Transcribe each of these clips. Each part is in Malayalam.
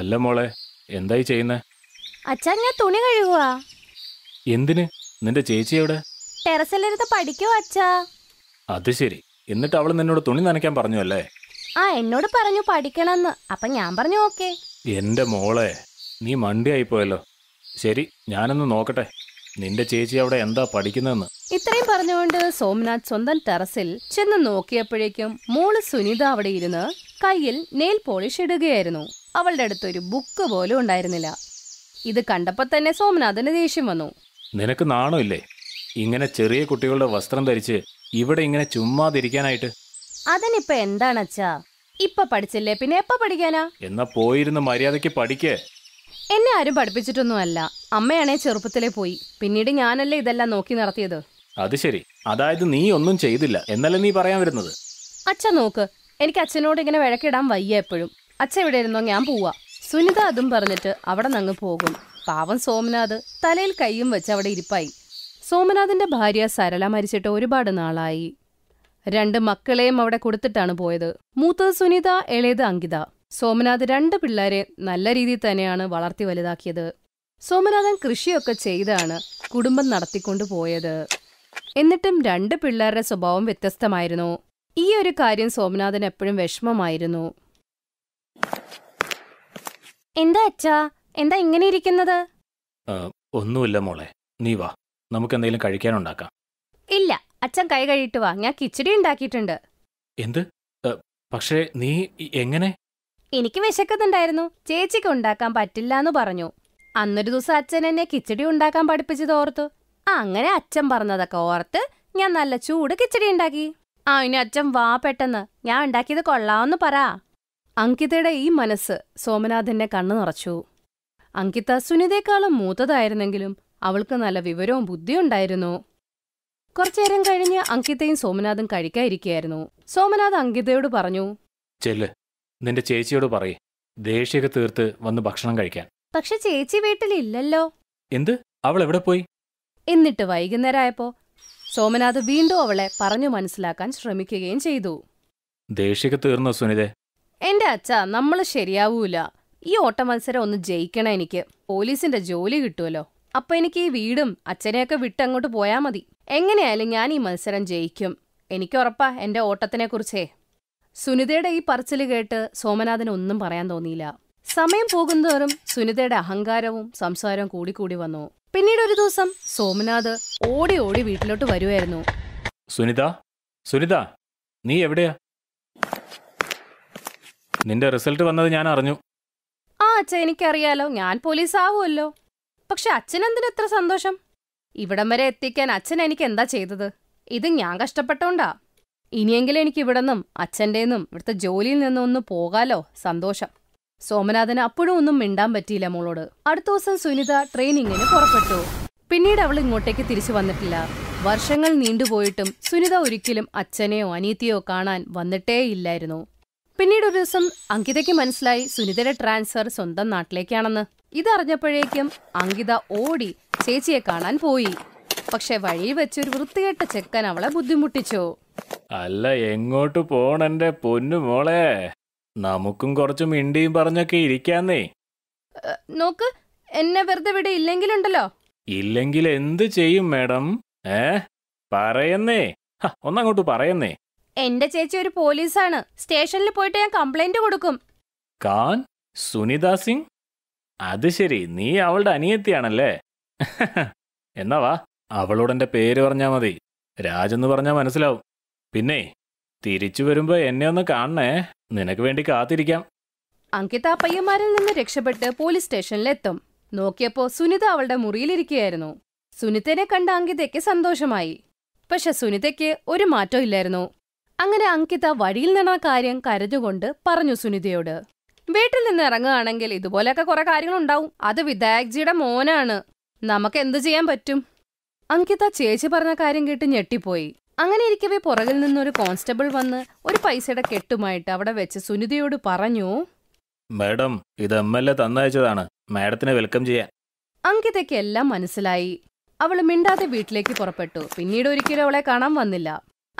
അല്ല മോളെ എന്തായി ചെയ്യുന്നേ അച്ഛാ ഞാൻ തുണി കഴുകുക എന്തിന് നിന്റെ ചേച്ചി എവിടെ ടെറസിലിരുന്ന് പഠിക്കോ അച്ഛാ അത് ശരി എന്നിട്ട് അവള് നിന്നോട് തുണി നനയ്ക്കാൻ പറഞ്ഞു അല്ലേ ആ എന്നോട് പറഞ്ഞു പഠിക്കണമെന്ന് അപ്പൊ ഞാൻ പറഞ്ഞു ഓക്കെ എന്റെ മോളെ നീ മണ്ടിയായി പോയല്ലോ ശരി ഞാനൊന്ന് നോക്കട്ടെ നിന്റെ ചേച്ചി അവിടെ എന്താ പഠിക്കുന്നതെന്ന് ഇത്രയും പറഞ്ഞുകൊണ്ട് സോമനാഥ് സ്വന്തം ടെറസിൽ ചെന്ന് നോക്കിയപ്പോഴേക്കും മോള് സുനിത അവിടെ ഇരുന്ന് കയ്യിൽ നെയിൽ പോളിഷ് ഇടുകയായിരുന്നു അവളുടെ അടുത്ത് ഒരു ബുക്ക് പോലും ഉണ്ടായിരുന്നില്ല ഇത് കണ്ടപ്പോൾ തന്നെ സോമനാഥന് ദേഷ്യം വന്നു നിനക്ക് നാണമില്ലേ ഇങ്ങനെ ചെറിയ കുട്ടികളുടെ വസ്ത്രം ധരിച്ച് ഇവിടെ ഇങ്ങനെ ചുമ്മാതിരിക്കാനായിട്ട് അതിനിപ്പോ എന്താണ് അച്ഛാ ഇപ്പൊ പഠിച്ചില്ലേ പിന്നെ എപ്പ പഠിക്കാനാ എന്നാ പോയിരുന്ന് മര്യാദക്ക് പഠിക്കേ എന്നെ ആരും പഠിപ്പിച്ചിട്ടൊന്നും അല്ല അമ്മയാണേ ചെറുപ്പത്തിലെ പോയി പിന്നീട് ഞാനല്ലേ ഇതെല്ലാം നോക്കി നടത്തിയത് അത് ശരി അതായത് നീ ഒന്നും ചെയ്തില്ല എന്നല്ലേ നീ പറയാൻ വരുന്നത് അച്ഛ നോക്ക് എനിക്ക് അച്ഛനോട് ഇങ്ങനെ വഴക്കിടാൻ വയ്യ എപ്പോഴും അച്ഛ ഇവിടെ ഇരുന്നോ ഞാൻ പോവാ സുനിത അതും പറഞ്ഞിട്ട് അവിടെ നിന്ന് പോകും പാവം സോമനാഥ് തലയിൽ കൈയും വെച്ച് അവിടെ ഇരിപ്പായി സോമനാഥിന്റെ ഭാര്യ സരള മരിച്ചിട്ട് ഒരുപാട് നാളായി രണ്ട് മക്കളെയും അവിടെ കൊടുത്തിട്ടാണ് പോയത് മൂത്തത് സുനിത ഇളയത് അങ്കിത സോമനാഥ് രണ്ട് പിള്ളേരെ നല്ല രീതിയിൽ തന്നെയാണ് വളർത്തി വലുതാക്കിയത് സോമനാഥൻ കൃഷിയൊക്കെ ചെയ്താണ് കുടുംബം നടത്തിക്കൊണ്ടു പോയത് എന്നിട്ടും രണ്ട് പിള്ളേരുടെ സ്വഭാവം വ്യത്യസ്തമായിരുന്നു ഈ ഒരു കാര്യം സോമനാഥൻ എപ്പോഴും വിഷമമായിരുന്നു എന്താ അച്ഛാ എന്താ ഇങ്ങനെ ഇരിക്കുന്നത് ഒന്നുമില്ല മോളെ നീ വാ നമുക്ക് എന്തെങ്കിലും കഴിക്കാനുണ്ടാക്കാം ഇല്ല അച്ഛൻ കൈ കഴിയിട്ട് വാ ഞാൻ കിച്ചടി ഉണ്ടാക്കിയിട്ടുണ്ട് എന്ത് പക്ഷേ നീ എങ്ങനെ എനിക്ക് വിശക്കുന്നുണ്ടായിരുന്നു ചേച്ചിക്ക് ഉണ്ടാക്കാൻ പറ്റില്ല എന്ന് പറഞ്ഞു അന്നൊരു ദിവസം അച്ഛൻ എന്നെ കിച്ചടി ഉണ്ടാക്കാൻ പഠിപ്പിച്ചത് ഓർത്തു അങ്ങനെ അച്ഛൻ പറഞ്ഞതൊക്കെ ഓർത്ത് ഞാൻ നല്ല ചൂട് കിച്ചടി ഉണ്ടാക്കി ആ ഇനി അച്ഛൻ വാ പെട്ടെന്ന് ഞാൻ ഉണ്ടാക്കിയത് കൊള്ളാമെന്ന് പറ അങ്കിതയുടെ ഈ മനസ്സ് സോമനാഥന്റെ കണ്ണു നിറച്ചു അങ്കിത സുനിതയെക്കാളും മൂത്തതായിരുന്നെങ്കിലും അവൾക്ക് നല്ല വിവരവും ബുദ്ധിയുണ്ടായിരുന്നു കുറച്ചേരം കഴിഞ്ഞ് അങ്കിതയും സോമനാഥും കഴിക്കാതിരിക്കുകയായിരുന്നു സോമനാഥ് അങ്കിതയോട് പറഞ്ഞു ചെല് നിന്റെ ചേച്ചിയോട് പറയേ ദേഷ്യൊക്കെ തീർത്ത് വന്ന് ഭക്ഷണം കഴിക്കാൻ പക്ഷെ ചേച്ചി വീട്ടിലില്ലല്ലോ എന്ത് അവൾ എവിടെ പോയി എന്നിട്ട് വൈകുന്നേരമായപ്പോ സോമനാഥ് വീണ്ടും അവളെ പറഞ്ഞു മനസ്സിലാക്കാൻ ശ്രമിക്കുകയും ചെയ്തു ദേഷ്യൊക്കെ തീർന്നോ സുനിതേ എന്റെ അച്ഛ നമ്മൾ ശരിയാവൂല ഈ ഓട്ടമത്സരം ഒന്ന് ജയിക്കണം എനിക്ക് പോലീസിന്റെ ജോലി കിട്ടുമല്ലോ അപ്പൊ എനിക്ക് ഈ വീടും അച്ഛനെയൊക്കെ വിട്ട് അങ്ങോട്ട് പോയാൽ മതി എങ്ങനെയായാലും ഞാൻ ഈ മത്സരം ജയിക്കും എനിക്ക് ഉറപ്പാ എന്റെ ഓട്ടത്തിനെ കുറിച്ചേ സുനിതയുടെ ഈ പറച്ചിൽ കേട്ട് സോമനാഥന് ഒന്നും പറയാൻ തോന്നിയില്ല സമയം പോകുന്നതോറും സുനിതയുടെ അഹങ്കാരവും സംസാരവും കൂടിക്കൂടി വന്നു പിന്നീട് ഒരു ദിവസം സോമനാഥ് ഓടി ഓടി വീട്ടിലോട്ട് വരുമായിരുന്നു സുനിത സുനിത നീ എവിടെയാ നിന്റെ റിസൾട്ട് വന്നത് ഞാൻ അറിഞ്ഞു ആ അച്ഛ എനിക്കറിയാലോ ഞാൻ പോലീസ് ആവുമല്ലോ പക്ഷെ അച്ഛനെന്തിന് എത്ര സന്തോഷം ഇവിടം വരെ എത്തിക്കാൻ അച്ഛൻ എനിക്ക് എന്താ ചെയ്തത് ഇത് ഞാൻ കഷ്ടപ്പെട്ടോണ്ടാ ഇനിയെങ്കിലും എനിക്ക് ഇവിടെന്നും അച്ഛൻ്റെന്നും ഇവിടുത്തെ ജോലിയിൽ നിന്നും ഒന്ന് പോകാലോ സന്തോഷം സോമനാഥന് അപ്പോഴും ഒന്നും മിണ്ടാൻ പറ്റിയില്ല മോളോട് അടുത്ത ദിവസം സുനിത ട്രെയിനിങ്ങിന് പുറപ്പെട്ടു പിന്നീട് അവൾ ഇങ്ങോട്ടേക്ക് തിരിച്ചു വന്നിട്ടില്ല വർഷങ്ങൾ നീണ്ടുപോയിട്ടും സുനിത ഒരിക്കലും അച്ഛനെയോ അനീതിയോ കാണാൻ വന്നിട്ടേയില്ലായിരുന്നു പിന്നീട് ഒരു ദിവസം അങ്കിതയ്ക്ക് മനസ്സിലായി സുനിതയുടെ ട്രാൻസ്ഫർ സ്വന്തം നാട്ടിലേക്കാണെന്ന് ഇതറിഞ്ഞപ്പോഴേക്കും അങ്കിത ഓടി ചേച്ചിയെ കാണാൻ പോയി പക്ഷെ വഴിയിൽ വെച്ച് ഒരു വൃത്തികെട്ട ചെക്കൻ അവളെ ബുദ്ധിമുട്ടിച്ചു അല്ല എങ്ങോട്ട് പോണെന്റെ പൊന്നു മോളെ നമുക്കും കുറച്ച് മിണ്ടിയും പറഞ്ഞൊക്കെ ഇരിക്കാന്നേ നോക്ക് എന്നെ വെറുതെ ഇവിടെ ഇല്ലെങ്കിലുണ്ടല്ലോ ഇല്ലെങ്കിൽ എന്ത് ചെയ്യും മാഡം ഏ പറയുന്നേ ഒന്നങ്ങോട്ട് പറയുന്നേ എന്റെ ചേച്ചി ഒരു പോലീസാണ് സ്റ്റേഷനിൽ പോയിട്ട് ഞാൻ കംപ്ലൈന്റ് കൊടുക്കും കാൻ സുനിത സിംഗ് അത് ശരി നീ അവളുടെ അനിയത്തിയാണല്ലേ എന്നാ വാ അവളോടെ പേര് പറഞ്ഞാ മതി രാജെന്ന് പറഞ്ഞാ മനസ്സിലാവും പിന്നെ തിരിച്ചു വരുമ്പോൾ എന്നെ ഒന്ന് കാണണേ നിനക്ക് വേണ്ടി കാത്തിരിക്കാം അങ്കിത പയ്യന്മാരിൽ നിന്ന് രക്ഷപ്പെട്ട് പോലീസ് സ്റ്റേഷനിലെത്തും നോക്കിയപ്പോ സുനിത അവളുടെ മുറിയിലിരിക്കുകയായിരുന്നു സുനിതനെ കണ്ട അങ്കിതയ്ക്ക് സന്തോഷമായി പക്ഷെ സുനിതയ്ക്ക് ഒരു മാറ്റം ഇല്ലായിരുന്നു അങ്ങനെ അങ്കിത വഴിയിൽ നിന്ന കാര്യം കരഞ്ഞുകൊണ്ട് പറഞ്ഞു സുനിതയോട് വീട്ടിൽ നിന്ന് ഇറങ്ങുകയാണെങ്കിൽ ഇതുപോലെയൊക്കെ കുറെ കാര്യങ്ങളുണ്ടാവും അത് വിധായക്ജിയുടെ മോനാണ് നമുക്ക് എന്ത് ചെയ്യാൻ പറ്റും അങ്കിത ചേച്ചി പറഞ്ഞ കാര്യം കേട്ട് ഞെട്ടിപ്പോയി അങ്ങനെ ഇരിക്കവേ പുറകിൽ നിന്നൊരു കോൺസ്റ്റബിൾ വന്ന് ഒരു പൈസയുടെ കെട്ടുമായിട്ട് അവിടെ വെച്ച് സുനിതയോട് പറഞ്ഞു മാഡം ഇത് എം എൽ എ തന്നയച്ചതാണ് മാഡത്തിനെ വെൽക്കം ചെയ്യാൻ അങ്കിതയ്ക്ക് എല്ലാം മനസ്സിലായി അവൾ മിണ്ടാതെ വീട്ടിലേക്ക് പുറപ്പെട്ടു പിന്നീട് ഒരിക്കലും അവളെ കാണാൻ വന്നില്ല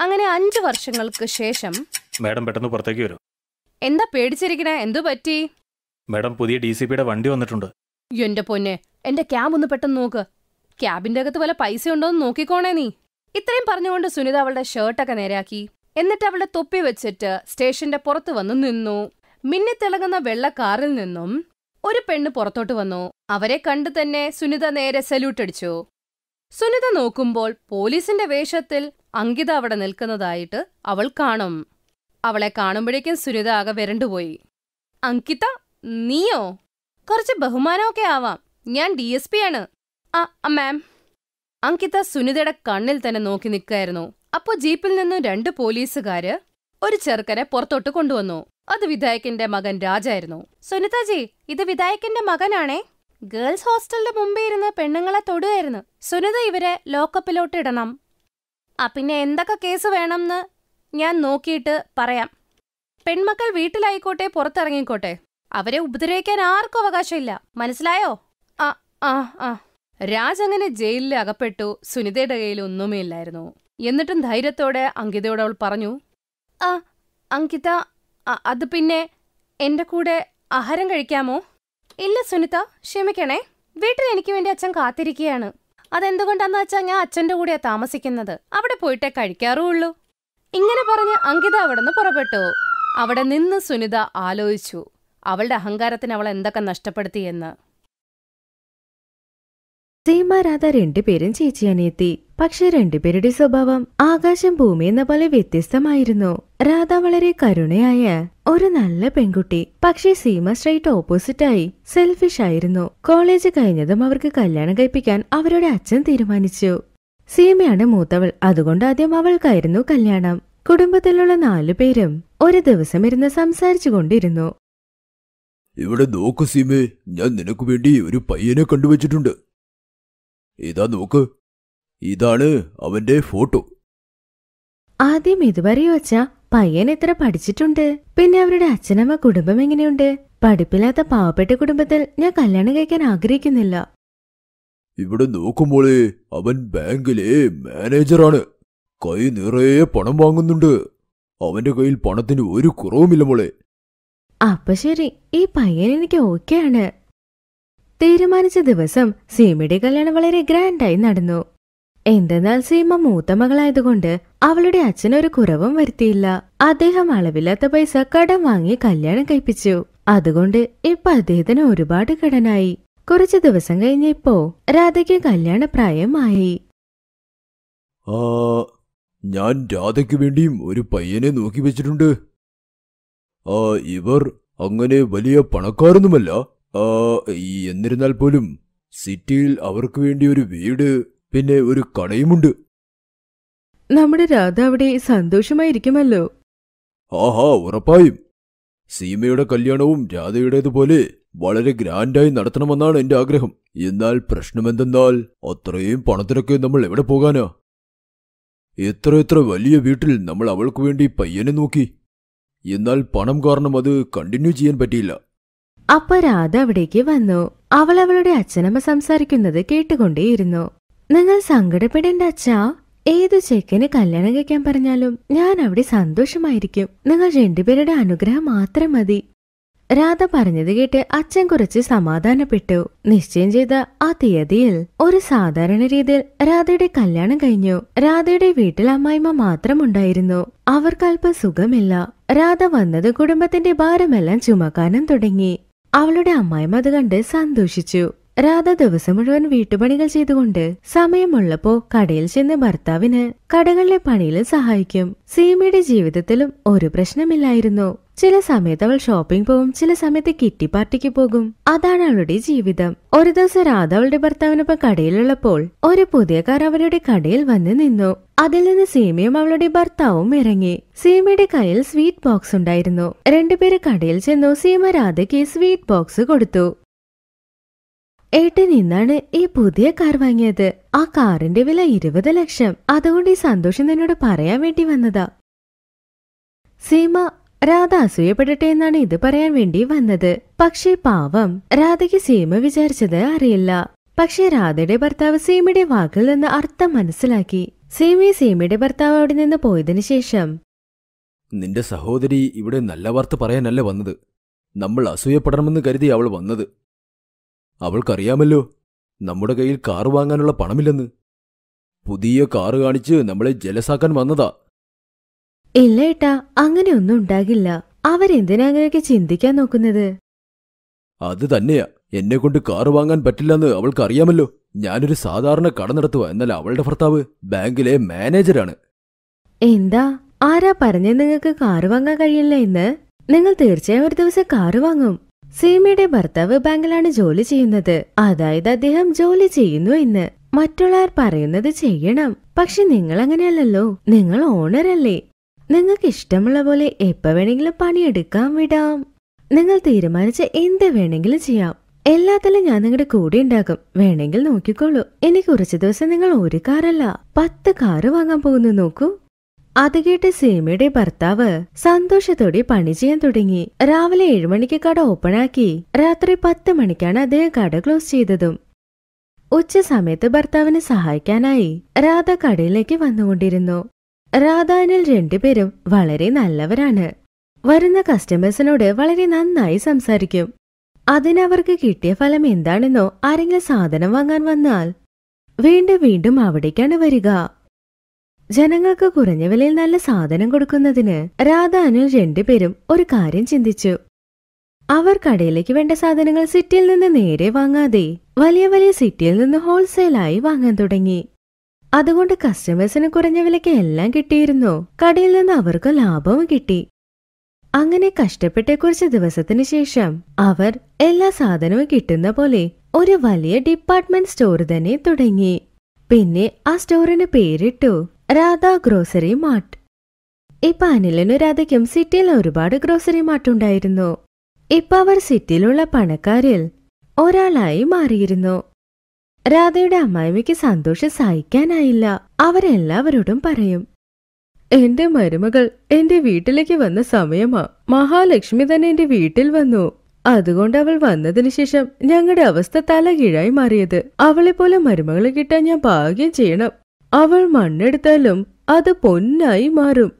അങ്ങനെ അഞ്ചു വർഷങ്ങൾക്ക് ശേഷം മാഡം പെട്ടെന്ന് പുറത്തേക്ക് വരും എന്താ പേടിച്ചിരിക്കണ എന്തു പറ്റി മാഡം പുതിയ ഡി സി പിയുടെ വണ്ടി വന്നിട്ടുണ്ട് എന്റെ പൊന്നെ എന്റെ ക്യാബ് ഒന്ന് പെട്ടെന്ന് നോക്ക് ക്യാബിന്റെ അകത്ത് വല്ല പൈസ ഉണ്ടോന്ന് നോക്കിക്കോണേ നീ ഇത്രയും പറഞ്ഞുകൊണ്ട് സുനിത അവളുടെ ഷർട്ടൊക്കെ നേരാക്കി എന്നിട്ട് അവളുടെ തൊപ്പി വെച്ചിട്ട് സ്റ്റേഷന്റെ പുറത്ത് വന്ന് നിന്നു മിന്നിത്തിളങ്ങുന്ന വെള്ള കാറിൽ നിന്നും ഒരു പെണ്ണ് പുറത്തോട്ട് വന്നു അവരെ കണ്ടു തന്നെ സുനിത നേരെ സല്യൂട്ട് അടിച്ചു സുനിത നോക്കുമ്പോൾ പോലീസിന്റെ വേഷത്തിൽ അങ്കിത അവിടെ നിൽക്കുന്നതായിട്ട് അവൾ കാണും അവളെ കാണുമ്പോഴേക്കും സുനിത ആകെ വരണ്ടുപോയി അങ്കിത നീയോ കുറച്ച് ബഹുമാനമൊക്കെ ആവാം ഞാൻ ഡി എസ് പി ആണ് ആ മാം അങ്കിത സുനിതയുടെ കണ്ണിൽ തന്നെ നോക്കി നിൽക്കായിരുന്നു അപ്പോൾ ജീപ്പിൽ നിന്നും രണ്ട് പോലീസുകാര് ഒരു ചെറുക്കനെ പുറത്തോട്ട് കൊണ്ടുവന്നു അത് വിധായകന്റെ മകൻ രാജായിരുന്നു സുനിതാജി ഇത് വിധായകന്റെ മകനാണേ ഗേൾസ് ഹോസ്റ്റലിന്റെ മുമ്പേ ഇരുന്ന് പെണ്ണുങ്ങളെ തൊടുകയായിരുന്നു സുനിത ഇവരെ ലോക്കപ്പിലോട്ട് ഇടണം ആ പിന്നെ എന്തൊക്കെ കേസ് വേണമെന്ന് ഞാൻ നോക്കിയിട്ട് പറയാം പെൺമക്കൾ വീട്ടിലായിക്കോട്ടെ പുറത്തിറങ്ങിക്കോട്ടെ അവരെ ഉപദ്രവിക്കാൻ ആർക്കും അവകാശമില്ല മനസ്സിലായോ ആ ആ ആ രാജ് അങ്ങനെ ജയിലിൽ അകപ്പെട്ടു സുനിതയുടെ കയ്യിൽ ഒന്നുമേ ഇല്ലായിരുന്നു എന്നിട്ടും ധൈര്യത്തോടെ അങ്കിതയോട് അവൾ പറഞ്ഞു ആ അങ്കിത അത് പിന്നെ എന്റെ കൂടെ ആഹാരം കഴിക്കാമോ ഇല്ല സുനിത ക്ഷമിക്കണേ വീട്ടിൽ എനിക്ക് വേണ്ടി അച്ഛൻ കാത്തിരിക്കുകയാണ് അതെന്തുകൊണ്ടാന്ന് വെച്ചാൽ ഞാൻ അച്ഛൻ്റെ കൂടെയാ താമസിക്കുന്നത് അവിടെ പോയിട്ടേ കഴിക്കാറുള്ളൂ ഇങ്ങനെ പറഞ്ഞ് അങ്കിത അവിടെ നിന്ന് പുറപ്പെട്ടു അവിടെ നിന്ന് സുനിത ആലോചിച്ചു അവളുടെ അഹങ്കാരത്തിന് അവൾ എന്തൊക്കെ നഷ്ടപ്പെടുത്തിയെന്ന് സീമ രാധ രണ്ടുപേരും ചേച്ചിയനിയെത്തി പക്ഷെ രണ്ടുപേരുടെ സ്വഭാവം ആകാശം ഭൂമി എന്ന പോലെ വ്യത്യസ്തമായിരുന്നു രാധ വളരെ കരുണയായ ഒരു നല്ല പെൺകുട്ടി പക്ഷേ സീമ സ്ട്രൈറ്റ് ഓപ്പോസിറ്റായി സെൽഫിഷ് ആയിരുന്നു കോളേജ് കഴിഞ്ഞതും അവർക്ക് കല്യാണം കഴിപ്പിക്കാൻ അവരുടെ അച്ഛൻ തീരുമാനിച്ചു സീമയാണ് മൂത്തവൾ അതുകൊണ്ട് ആദ്യം അവൾക്കായിരുന്നു കല്യാണം കുടുംബത്തിലുള്ള നാലുപേരും ഒരു ദിവസം ഇരുന്ന് സംസാരിച്ചു കൊണ്ടിരുന്നു ഇവിടെ നോക്കു സീമേ ഞാൻ നിനക്ക് വേണ്ടി ഒരു പയ്യനെ കണ്ടുവച്ചിട്ടുണ്ട് ഇതാ നോക്ക് ഇതാണ് അവന്റെ ഫോട്ടോ ആദ്യം ഇതുവരെ വച്ച പയ്യൻ എത്ര പഠിച്ചിട്ടുണ്ട് പിന്നെ അവരുടെ അച്ഛനമ്മ കുടുംബം എങ്ങനെയുണ്ട് പഠിപ്പില്ലാത്ത പാവപ്പെട്ട കുടുംബത്തിൽ ഞാൻ കല്യാണം കഴിക്കാൻ ആഗ്രഹിക്കുന്നില്ല ഇവിടെ നോക്കുമ്പോളേ അവൻ ബാങ്കിലെ മാനേജറാണ് കൈ നിറയെ പണം വാങ്ങുന്നുണ്ട് അവന്റെ കയ്യിൽ പണത്തിന് ഒരു കുറവുമില്ല മോളെ അപ്പൊ ശരി ഈ പയ്യൻ എനിക്ക് ഓക്കെയാണ് തീരുമാനിച്ച ദിവസം സീമയുടെ കല്യാണം വളരെ ഗ്രാൻഡായി നടന്നു എന്തെന്നാൽ സീമ മൂത്ത മകളായതുകൊണ്ട് അവളുടെ അച്ഛനൊരു കുറവും വരുത്തിയില്ല അദ്ദേഹം അളവില്ലാത്ത പൈസ കടം വാങ്ങി കല്യാണം കഴിപ്പിച്ചു അതുകൊണ്ട് ഇപ്പൊ അദ്ദേഹത്തിന് ഒരുപാട് കടനായി കുറച്ചു ദിവസം കഴിഞ്ഞപ്പോ രാധയ്ക്ക് കല്യാണ പ്രായമായി ഞാൻ രാധയ്ക്ക് വേണ്ടിയും ഒരു പയ്യനെ നോക്കി വെച്ചിട്ടുണ്ട് ഇവർ അങ്ങനെ വലിയ പണക്കാരൊന്നുമല്ല എന്നിരുന്നാൽ പോലും സിറ്റിയിൽ അവർക്ക് വേണ്ടി ഒരു വീട് പിന്നെ ഒരു കടയുമുണ്ട് നമ്മുടെ രാധ അവിടെ സന്തോഷമായിരിക്കുമല്ലോ ആഹാ ഉറപ്പായും സീമയുടെ കല്യാണവും രാധയുടേതുപോലെ വളരെ ഗ്രാൻഡായി നടത്തണമെന്നാണ് എന്റെ ആഗ്രഹം എന്നാൽ പ്രശ്നമെന്തെന്നാൽ അത്രയും പണത്തിനൊക്കെ നമ്മൾ എവിടെ പോകാനാ എത്ര എത്ര വലിയ വീട്ടിൽ നമ്മൾ അവൾക്കു വേണ്ടി പയ്യനെ നോക്കി എന്നാൽ പണം കാരണം അത് കണ്ടിന്യൂ ചെയ്യാൻ പറ്റിയില്ല അപ്പൊ രാധ അവിടേക്ക് വന്നു അവൾ അവളുടെ അച്ഛനമ്മ സംസാരിക്കുന്നത് കേട്ടുകൊണ്ടേയിരുന്നു നിങ്ങൾ സങ്കടപ്പെടേണ്ട അച്ഛാ ഏത് ചെക്കന് കല്യാണം കഴിക്കാൻ പറഞ്ഞാലും ഞാൻ അവിടെ സന്തോഷമായിരിക്കും നിങ്ങൾ രണ്ടുപേരുടെ അനുഗ്രഹം മാത്രം മതി രാധ പറഞ്ഞത് കേട്ട് അച്ഛൻ കുറച്ച് സമാധാനപ്പെട്ടു നിശ്ചയം ചെയ്ത ആ തീയതിയിൽ ഒരു സാധാരണ രീതിയിൽ രാധയുടെ കല്യാണം കഴിഞ്ഞു രാധയുടെ വീട്ടിൽ അമ്മായിമ്മ മാത്രമുണ്ടായിരുന്നു അവർക്ക് സുഖമില്ല രാധ വന്നത് കുടുംബത്തിന്റെ ഭാരമെല്ലാം ചുമക്കാനും തുടങ്ങി അവളുടെ അമ്മായിമ്മ അത് കണ്ട് സന്തോഷിച്ചു രാധ ദിവസം മുഴുവൻ വീട്ടുപണികൾ ചെയ്തുകൊണ്ട് സമയമുള്ളപ്പോ കടയിൽ ചെന്ന് ഭർത്താവിന് കടകളിലെ പണിയിൽ സഹായിക്കും സീമയുടെ ജീവിതത്തിലും ഒരു പ്രശ്നമില്ലായിരുന്നു ചില സമയത്ത് അവൾ ഷോപ്പിംഗ് പോകും ചില സമയത്ത് കിട്ടി പാർട്ടിക്ക് പോകും അതാണ് അവളുടെ ജീവിതം ഒരു ദിവസം രാധ അവളുടെ ഭർത്താവിനൊപ്പം കടയിലുള്ളപ്പോൾ ഒരു പുതിയ കാർ അവരുടെ കടയിൽ വന്ന് നിന്നു അതിൽ നിന്ന് സീമയും അവളുടെ ഭർത്താവും ഇറങ്ങി സീമയുടെ കയ്യിൽ സ്വീറ്റ് ബോക്സ് ഉണ്ടായിരുന്നു രണ്ടുപേര് കടയിൽ ചെന്നു സീമ രാധയ്ക്ക് സ്വീറ്റ് ബോക്സ് കൊടുത്തു ഏട്ടൻ നിന്നാണ് ഈ പുതിയ കാർ വാങ്ങിയത് ആ കാറിന്റെ വില ഇരുപത് ലക്ഷം അതുകൊണ്ട് ഈ സന്തോഷം നിന്നോട് പറയാൻ വേണ്ടി വന്നതാ സീമ രാധ അസൂയപ്പെടട്ടെ എന്നാണ് ഇത് പറയാൻ വേണ്ടി വന്നത് പക്ഷേ പാവം രാധയ്ക്ക് സീമ വിചാരിച്ചത് അറിയില്ല പക്ഷേ രാധയുടെ ഭർത്താവ് സീമയുടെ വാക്കിൽ നിന്ന് അർത്ഥം മനസ്സിലാക്കി സീമയെ സീമയുടെ ഭർത്താവ് അവിടെ നിന്ന് പോയതിനു ശേഷം നിന്റെ സഹോദരി ഇവിടെ നല്ല വാർത്ത പറയാനല്ല വന്നത് നമ്മൾ അസൂയപ്പെടണമെന്ന് കരുതി അവൾ വന്നത് അവൾക്കറിയാമല്ലോ നമ്മുടെ കയ്യിൽ കാറ് വാങ്ങാനുള്ള പണമില്ലെന്ന് പുതിയ കാറ് കാണിച്ച് നമ്മളെ ജലസാക്കാൻ വന്നതാ ഇല്ല ഏട്ടാ അങ്ങനെയൊന്നും ഉണ്ടാകില്ല അവരെന്തിനാ അങ്ങനെയൊക്കെ ചിന്തിക്കാൻ നോക്കുന്നത് അത് തന്നെയാ എന്നെ കൊണ്ട് കാറ് വാങ്ങാൻ പറ്റില്ലെന്ന് അവൾക്ക് അറിയാമല്ലോ ഞാനൊരു സാധാരണ കട നടത്തുക എന്നാൽ അവളുടെ ഭർത്താവ് ബാങ്കിലെ മാനേജരാണ് എന്താ ആരാ പറഞ്ഞ നിങ്ങൾക്ക് കാറ് വാങ്ങാൻ കഴിയില്ല എന്ന് നിങ്ങൾ തീർച്ചയായും ഒരു ദിവസം കാറ് വാങ്ങും സീമയുടെ ഭർത്താവ് ബാങ്കിലാണ് ജോലി ചെയ്യുന്നത് അതായത് അദ്ദേഹം ജോലി ചെയ്യുന്നു എന്ന് മറ്റുള്ളവർ പറയുന്നത് ചെയ്യണം പക്ഷെ നിങ്ങൾ അങ്ങനെയല്ലല്ലോ നിങ്ങൾ ഓണറല്ലേ നിങ്ങൾക്ക് ഇഷ്ടമുള്ള പോലെ എപ്പോൾ വേണമെങ്കിലും പണിയെടുക്കാൻ വിടാം നിങ്ങൾ തീരുമാനിച്ച എന്ത് വേണമെങ്കിലും ചെയ്യാം എല്ലാത്തിലും ഞാൻ നിങ്ങളുടെ കൂടെ ഉണ്ടാകും വേണമെങ്കിൽ നോക്കിക്കോളൂ ഇനി കുറച്ച് ദിവസം നിങ്ങൾ ഒരു കാറല്ല പത്ത് കാറ് വാങ്ങാൻ പോകുന്നു നോക്കൂ അത് കേട്ട് സീമയുടെ ഭർത്താവ് സന്തോഷത്തോടെ പണി ചെയ്യാൻ തുടങ്ങി രാവിലെ ഏഴുമണിക്ക് കട ഓപ്പണാക്കി രാത്രി പത്ത് മണിക്കാണ് അദ്ദേഹം കട ക്ലോസ് ചെയ്തതും ഉച്ച സമയത്ത് ഭർത്താവിനെ സഹായിക്കാനായി രാധ കടയിലേക്ക് വന്നുകൊണ്ടിരുന്നു രാധാനിൽ രണ്ടുപേരും വളരെ നല്ലവരാണ് വരുന്ന കസ്റ്റമേഴ്സിനോട് വളരെ നന്നായി സംസാരിക്കും അതിനവർക്ക് കിട്ടിയ ഫലം എന്താണെന്നോ ആരെങ്കിലും സാധനം വാങ്ങാൻ വന്നാൽ വീണ്ടും വീണ്ടും അവിടേക്കാണ് വരിക ജനങ്ങൾക്ക് കുറഞ്ഞ വിലയിൽ നല്ല സാധനം കൊടുക്കുന്നതിന് രാധാനിൽ രണ്ടുപേരും ഒരു കാര്യം ചിന്തിച്ചു അവർ കടയിലേക്ക് വേണ്ട സാധനങ്ങൾ സിറ്റിയിൽ നിന്ന് നേരെ വാങ്ങാതെ വലിയ വലിയ സിറ്റിയിൽ നിന്ന് ഹോൾസെയിലായി വാങ്ങാൻ തുടങ്ങി അതുകൊണ്ട് കസ്റ്റമേഴ്സിന് കുറഞ്ഞ വിലയ്ക്ക് എല്ലാം കിട്ടിയിരുന്നു കടയിൽ നിന്ന് അവർക്ക് ലാഭവും കിട്ടി അങ്ങനെ കഷ്ടപ്പെട്ട കുറച്ച് ദിവസത്തിന് ശേഷം അവർ എല്ലാ സാധനവും കിട്ടുന്ന പോലെ ഒരു വലിയ ഡിപ്പാർട്ട്മെന്റ് സ്റ്റോർ തന്നെ തുടങ്ങി പിന്നെ ആ സ്റ്റോറിന് പേരിട്ടു രാധ ഗ്രോസറി മാർട്ട് ഇപ്പൊ അനിലിനും രാധയ്ക്കും സിറ്റിയിൽ ഒരുപാട് ഗ്രോസറി മാർട്ട് ഉണ്ടായിരുന്നു ഇപ്പൊ അവർ സിറ്റിയിലുള്ള പണക്കാരിൽ ഒരാളായി മാറിയിരുന്നു രാധയുടെ അമ്മായിമ്മയ്ക്ക് സന്തോഷം സഹിക്കാനായില്ല അവരെല്ലാവരോടും പറയും എന്റെ മരുമകൾ എന്റെ വീട്ടിലേക്ക് വന്ന സമയമാ മഹാലക്ഷ്മി തന്നെ എന്റെ വീട്ടിൽ വന്നു അതുകൊണ്ട് അവൾ വന്നതിനു ശേഷം ഞങ്ങളുടെ അവസ്ഥ തല കീഴായി മാറിയത് അവളെ പോലെ മരുമകളെ കിട്ടാൻ ഞാൻ ഭാഗ്യം ചെയ്യണം അവൾ മണ്ണെടുത്താലും അത് പൊന്നായി മാറും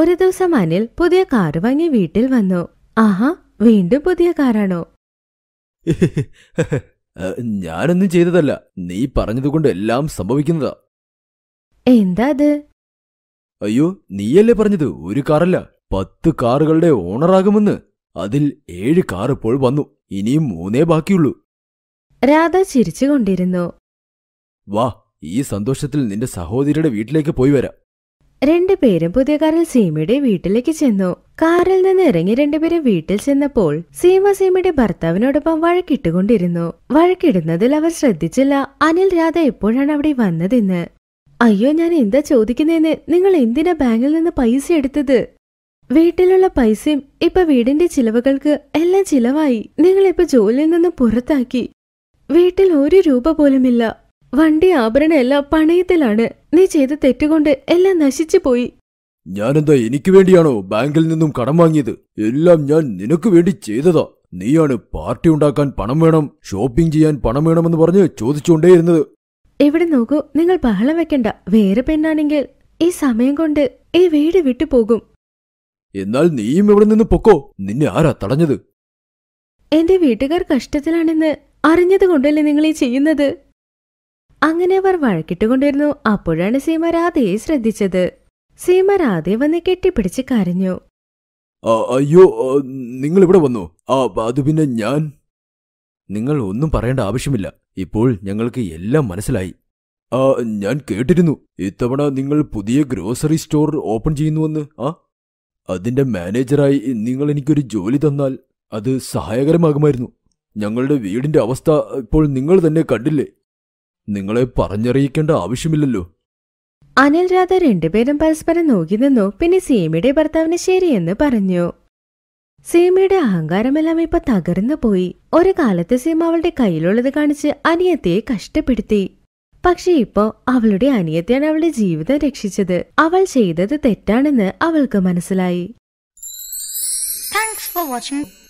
ഒരു ദിവസം അനിൽ പുതിയ കാർ വാങ്ങി വീട്ടിൽ വന്നു ആഹാ വീണ്ടും പുതിയ കാറാണോ ഞാനൊന്നും ചെയ്തതല്ല നീ പറഞ്ഞതുകൊണ്ട് എല്ലാം സംഭവിക്കുന്നതാ എന്താ അത് അയ്യോ നീയല്ലേ പറഞ്ഞത് ഒരു കാറല്ല പത്ത് കാറുകളുടെ ഓണറാകുമെന്ന് അതിൽ ഏഴ് കാർ ഇപ്പോൾ വന്നു ഇനിയും മൂന്നേ ബാക്കിയുള്ളൂ രാധ ചിരിച്ചുകൊണ്ടിരുന്നു വാ ഈ സന്തോഷത്തിൽ നിന്റെ സഹോദരിയുടെ വീട്ടിലേക്ക് പോയി വരാം രണ്ടുപേരും പുതിയ കാറിൽ സീമയുടെ വീട്ടിലേക്ക് ചെന്നു കാറിൽ നിന്ന് ഇറങ്ങി രണ്ടുപേരും വീട്ടിൽ ചെന്നപ്പോൾ സീമ സീമയുടെ ഭർത്താവിനോടൊപ്പം വഴക്കിട്ടുകൊണ്ടിരുന്നു വഴക്കിടുന്നതിൽ അവർ ശ്രദ്ധിച്ചില്ല അനിൽ രാധ എപ്പോഴാണ് അവിടെ വന്നതെന്ന് അയ്യോ ഞാൻ എന്താ ചോദിക്കുന്നതെന്ന് നിങ്ങൾ എന്തിനാ ബാങ്കിൽ നിന്ന് പൈസ എടുത്തത് വീട്ടിലുള്ള പൈസയും ഇപ്പൊ വീടിന്റെ ചിലവുകൾക്ക് എല്ലാം ചിലവായി നിങ്ങളിപ്പൊ ജോലിയിൽ നിന്ന് പുറത്താക്കി വീട്ടിൽ ഒരു രൂപ പോലുമില്ല വണ്ടി ആഭരണ എല്ലാം പണയത്തിലാണ് നീ ചെയ്ത തെറ്റുകൊണ്ട് എല്ലാം നശിച്ചു പോയി ഞാനെന്താ എനിക്ക് വേണ്ടിയാണോ ബാങ്കിൽ നിന്നും കടം വാങ്ങിയത് എല്ലാം ഞാൻ നിനക്ക് വേണ്ടി ചെയ്തതാ നീയാണ് പാർട്ടി ഉണ്ടാക്കാൻ പണം വേണം ഷോപ്പിംഗ് ചെയ്യാൻ പണം വേണമെന്ന് പറഞ്ഞ് ചോദിച്ചുകൊണ്ടേയിരുന്നത് എവിടെ നോക്കൂ നിങ്ങൾ ബഹളം വെക്കണ്ട വേറെ പെണ്ണാണെങ്കിൽ ഈ സമയം കൊണ്ട് ഈ വീട് വിട്ടു പോകും എന്നാൽ നീയും ഇവിടെ നിന്ന് പൊക്കോ നിന്നെ ആരാ തടഞ്ഞത് എന്റെ വീട്ടുകാർ കഷ്ടത്തിലാണെന്ന് അറിഞ്ഞതുകൊണ്ടല്ലേ നിങ്ങൾ ഈ ചെയ്യുന്നത് അങ്ങനെ അവർ വഴക്കിട്ടുകൊണ്ടിരുന്നു അപ്പോഴാണ് സീമ രാധയെ ശ്രദ്ധിച്ചത് സീമ രാധയെ വന്ന് കെട്ടിപ്പിടിച്ച് കരഞ്ഞു അയ്യോ നിങ്ങൾ ഇവിടെ വന്നു ആ അത് പിന്നെ ഞാൻ നിങ്ങൾ ഒന്നും പറയേണ്ട ആവശ്യമില്ല ഇപ്പോൾ ഞങ്ങൾക്ക് എല്ലാം മനസ്സിലായി ആ ഞാൻ കേട്ടിരുന്നു ഇത്തവണ നിങ്ങൾ പുതിയ ഗ്രോസറി സ്റ്റോർ ഓപ്പൺ ചെയ്യുന്നുവെന്ന് ആ അതിന്റെ മാനേജറായി നിങ്ങൾ എനിക്കൊരു ജോലി തന്നാൽ അത് സഹായകരമാകുമായിരുന്നു ഞങ്ങളുടെ വീടിന്റെ അവസ്ഥ ഇപ്പോൾ നിങ്ങൾ തന്നെ കണ്ടില്ലേ നിങ്ങളെ പറഞ്ഞറിയിക്കേണ്ട ആവശ്യമില്ലല്ലോ അനിൽ രാധ രണ്ടുപേരും പരസ്പരം നോക്കി നിന്നു പിന്നെ സീമയുടെ ഭർത്താവിന് ശരിയെന്ന് പറഞ്ഞു സീമയുടെ അഹങ്കാരമെല്ലാം ഇപ്പൊ തകർന്നു പോയി ഒരു കാലത്ത് സീമ അവളുടെ കയ്യിലുള്ളത് കാണിച്ച് അനിയത്തിയെ കഷ്ടപ്പെടുത്തി പക്ഷെ ഇപ്പോ അവളുടെ അനിയത്തിയാണ് അവളുടെ ജീവിതം രക്ഷിച്ചത് അവൾ ചെയ്തത് തെറ്റാണെന്ന് അവൾക്ക് മനസ്സിലായി താങ്ക്സ് ഫോർ വാച്ചിങ്